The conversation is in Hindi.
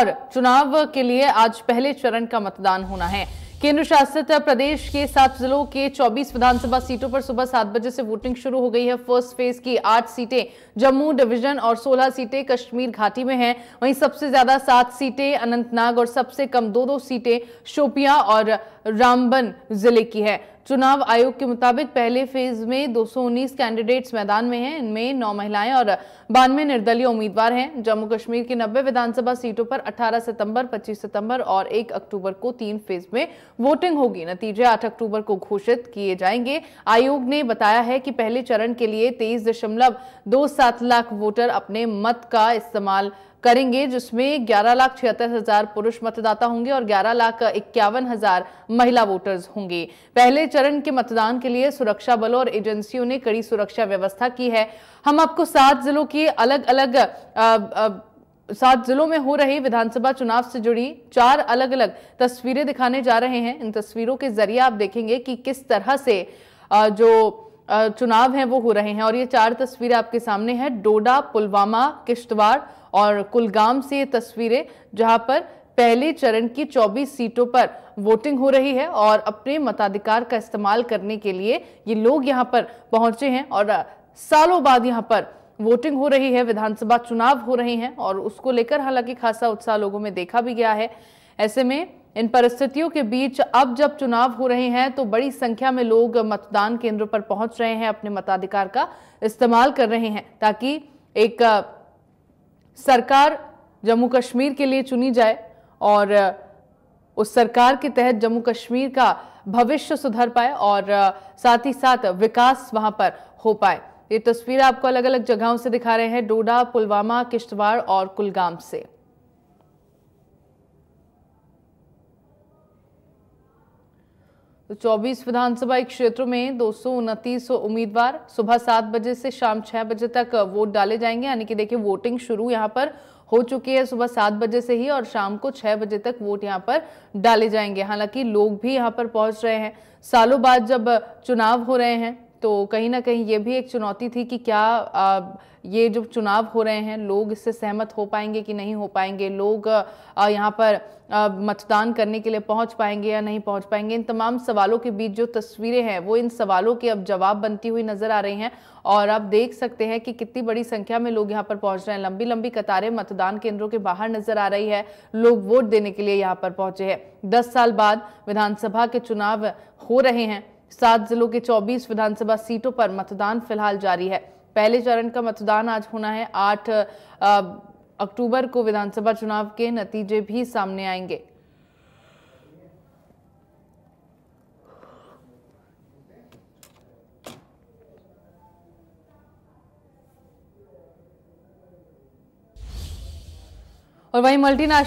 और चुनाव के लिए आज पहले चरण का मतदान होना है केंद्र शासित प्रदेश के सात जिलों के 24 विधानसभा सीटों पर सुबह सात बजे से वोटिंग शुरू हो गई है फर्स्ट फेज की आठ सीटें जम्मू डिवीजन और 16 सीटें कश्मीर घाटी में हैं वहीं सबसे ज्यादा सात सीटें अनंतनाग और सबसे कम दो दो सीटें शोपियां और रामबन जिले की है चुनाव आयोग के मुताबिक पहले फेज में 219 कैंडिडेट्स मैदान में हैं इनमें नौ महिलाएं और बानवे निर्दलीय उम्मीदवार हैं जम्मू कश्मीर की 90 विधानसभा सीटों पर 18 सितंबर 25 सितंबर और 1 अक्टूबर को तीन फेज में वोटिंग होगी नतीजे 8 अक्टूबर को घोषित किए जाएंगे आयोग ने बताया है कि पहले चरण के लिए तेईस लाख वोटर अपने मत का इस्तेमाल करेंगे जिसमें ग्यारह लाख छिहत्तर हजार पुरुष मतदाता होंगे और ग्यारह लाख इक्यावन हजार महिला वोटर्स होंगे पहले चरण के मतदान के लिए सुरक्षा बलों और एजेंसियों ने कड़ी सुरक्षा व्यवस्था की है हम आपको सात जिलों की अलग अलग सात जिलों में हो रहे विधानसभा चुनाव से जुड़ी चार अलग अलग तस्वीरें दिखाने जा रहे हैं इन तस्वीरों के जरिए आप देखेंगे कि किस तरह से जो चुनाव हैं वो हो रहे हैं और ये चार तस्वीरें आपके सामने हैं डोडा पुलवामा किश्तवाड़ और कुलगाम से ये तस्वीरें जहां पर पहले चरण की 24 सीटों पर वोटिंग हो रही है और अपने मताधिकार का इस्तेमाल करने के लिए ये लोग यहाँ पर पहुंचे हैं और सालों बाद यहाँ पर वोटिंग हो रही है विधानसभा चुनाव हो रहे हैं और उसको लेकर हालांकि खासा उत्साह लोगों में देखा भी गया है ऐसे में इन परिस्थितियों के बीच अब जब चुनाव हो रहे हैं तो बड़ी संख्या में लोग मतदान केंद्रों पर पहुंच रहे हैं अपने मताधिकार का इस्तेमाल कर रहे हैं ताकि एक सरकार जम्मू कश्मीर के लिए चुनी जाए और उस सरकार के तहत जम्मू कश्मीर का भविष्य सुधर पाए और साथ ही साथ विकास वहां पर हो पाए ये तस्वीर आपको अलग अलग जगहों से दिखा रहे हैं डोडा पुलवामा किश्तवाड़ और कुलगाम से तो 24 विधानसभा क्षेत्रों में दो उम्मीदवार सुबह सात बजे से शाम छह बजे तक वोट डाले जाएंगे यानी कि देखिए वोटिंग शुरू यहाँ पर हो चुकी है सुबह सात बजे से ही और शाम को छह बजे तक वोट यहाँ पर डाले जाएंगे हालांकि लोग भी यहाँ पर पहुंच रहे हैं सालों बाद जब चुनाव हो रहे हैं तो कहीं ना कहीं ये भी एक चुनौती थी कि क्या आ, ये जो चुनाव हो रहे हैं लोग इससे सहमत हो पाएंगे कि नहीं हो पाएंगे लोग यहाँ पर मतदान करने के लिए पहुँच पाएंगे या नहीं पहुँच पाएंगे इन तमाम सवालों के बीच जो तस्वीरें हैं वो इन सवालों के अब जवाब बनती हुई नज़र आ रही हैं और आप देख सकते हैं कि कितनी बड़ी संख्या में लोग यहाँ पर पहुँच रहे हैं लंबी लंबी कतारें मतदान केंद्रों के बाहर नज़र आ रही है लोग वोट देने के लिए यहाँ पर पहुँचे हैं दस साल बाद विधानसभा के चुनाव हो रहे हैं सात जिलों के 24 विधानसभा सीटों पर मतदान फिलहाल जारी है पहले चरण का मतदान आज होना है आठ अक्टूबर को विधानसभा चुनाव के नतीजे भी सामने आएंगे और वहीं मल्टीनेशनल